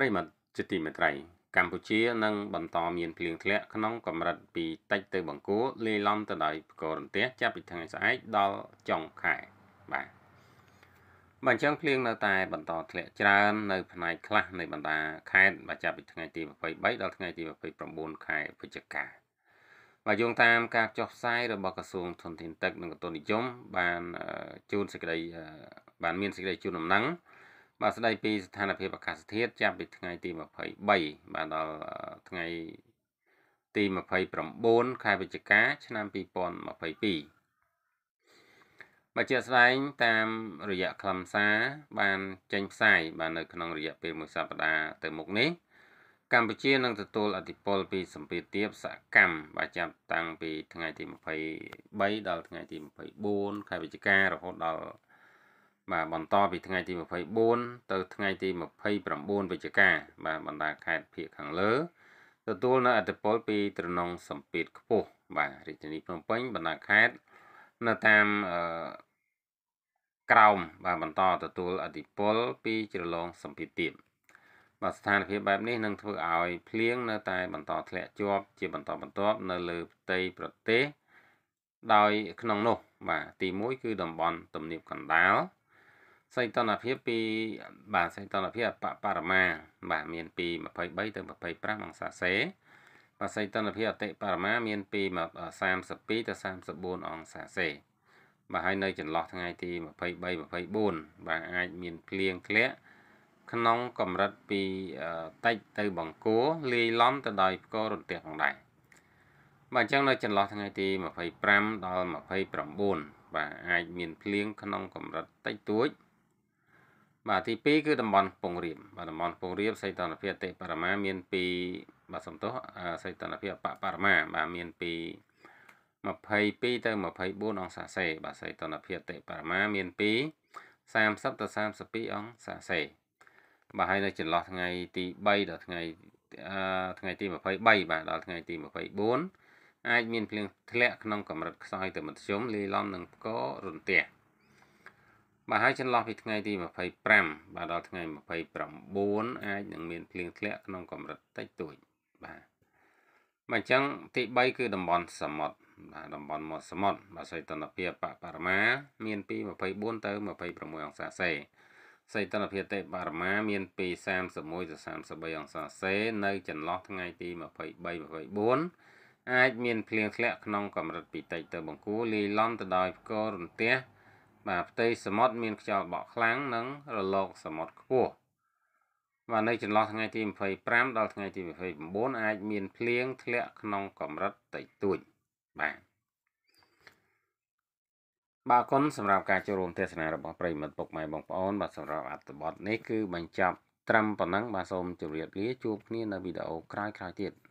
ប្រិមត្តជាទីមេត្រីកម្ពុជានឹងបន្តមានភ្លៀងធ្លាក់ក្នុងកម្រិត ពីតិចទៅបង្គួរលាយឡំទៅដោយផ្គររន្ទះចាប់ពីថ្ងៃស្អែកដល់ចុងខែបាទបើអញ្ចឹងភ្លៀងនៅតែ បន្តធ្លាក់ច្រើននៅផ្នែកខ្លះនៃបណ្ដាខេត្តបាទចាប់ពីថ្ងៃទី23ដល់ថ្ងៃទី29ខែវិច្ឆិកាបាទយោងតាម ការចុះផ្សាយរបស់ក្រសួងធនធានទឹកនិងកតុនិយមបានជូនសេចក្តី បាន មានសេចក្តីជូនដំណឹងបាទស្ដីពីស្ថានភាពអាកាសធាតុចាប់ពីថ្ងៃទី23បាទដល់ថ្ងៃទី29ខែវិច្ឆិកាឆ្នាំ2022បាទជាក់ស្ដែង តាមរយៈខ្លឹមសារ បានចេញផ្សាយបាទនៅក្នុងរយៈពេលមួយសប្តាហ៍ទៅមុខនេះ កម្ពុជានឹងទទួលអធិបុលពីសម្ពាធទាបសកម្មបាទចាប់តាំងពី ថ្ងៃទី23ដល់ថ្ងៃទី24ខែវិច្ឆិការហូតដល់បាទបន្តពីថ្ងៃទី24ទៅថ្ងៃទី29វិច្ឆិកាបាទបណ្ដាខេត្តភៀកខាងលើទទួលនៅអត្តពលពីត្រនងសម្ពីតខ្ពស់បាទរាជធានីភ្នំពេញ បណ្ដាខេត្តនៅតាមអឺក្រោមបាទបន្តទទួលអតិពលពីជ្រលងសម្ពីតទៀតបាទស្ថានភាពបែបនេះនឹងធ្វើឲ្យភ្លៀងនៅតែ បន្ត ធ្លាក់ជាប់ជាបន្តបន្ទាប់នៅលើផ្ទៃប្រទេសដោយ ក្នុងនោះ បាទទី1គឺតំបន់ទំនាបកណ្ដាលសីតុណ្ហភាពពីបាទសីតុណ្ហភាពអបបរមាបាទមានពី23ទៅ25អង្សាសេបាទសីតុណ្ហភាពអតិបរមាមានពី32ទៅ34អង្សាសេបាទហើយនៅ ចន្លោះថ្ងៃទី23 24បាទអាចមានភ្លៀងធ្លាក់ក្នុងកម្រិតពីតិចទៅបង្គួរលាយឡំទៅដោយផ្គររន្ទះផងដែរបាទអញ្ចឹងនៅ ចន្លោះថ្ងៃទី25ដល់29បាទអាចមានភ្លៀងក្នុងកម្រិតតិចតួចបាទទី2គឺតំបន់ពងរៀបបាទតំបន់ពងរៀបសីតនភាពអតិបរមាមានពីបាទសំទោសសីតនភាពអបបរមាបាទមានពី22ទៅ24អង្សាសេបាទសីតនភាពអតិបរមាមានពី30ទៅ32អង្សាសេបាទហើយនៅចន្លោះថ្ងៃទី3ដល់ថ្ងៃថ្ងៃទី23បាទដល់ថ្ងៃទី24អាចមានភ្លៀងធ្លាក់ក្នុងកម្រិតខ្សោយទៅមធ្យមលាយឡំនឹងផ្ករន្ទះបាទហើយចន្លោះពីថ្ងៃ ទី25បាទដល់ថ្ងៃ29អាចនឹងមានភ្លៀងធ្លាក់ក្នុងកម្រិតតិចតួចបាទបាទអញ្ចឹងទី3គឺតំបន់សមុទ្របាទតំបន់មាត់សមុទ្របាទសីតុណ្ហភាពបបរមាមានពី24ទៅ26អង្សាសេសីតុណ្ហភាពទេបរមាមានពី31ទៅ33អង្សាសេនៅចន្លោះថ្ងៃទី23 24អាចមានភ្លៀងធ្លាក់ក្នុងកម្រិតពីតិចទៅបង្គួរលាយឡំទៅដោយផ្គររន្ទះបាទផ្ទៃសមុទ្រមានខ្យល់បក់ខ្លាំងនិងរលក សមុទ្រខ្ពស់បាទនៅចន្លោះថ្ងៃទី25ដល់ថ្ងៃទី29អាច មានភ្លៀងធ្លាក់ក្នុងកម្រិតតិចតួចបាទបាទគុណសម្រាប់ការចូលរួមទេសនារបស់ប្រិមិត្តពុកម៉ែបងប្អូនបាទសម្រាប់អត្ថបទនេះគឺបញ្ចប់ត្រឹមប៉ុណ្ណឹងបាទសូមជម្រាបលាជួបគ្នានៅវីដេអូក្រោយៗទៀត។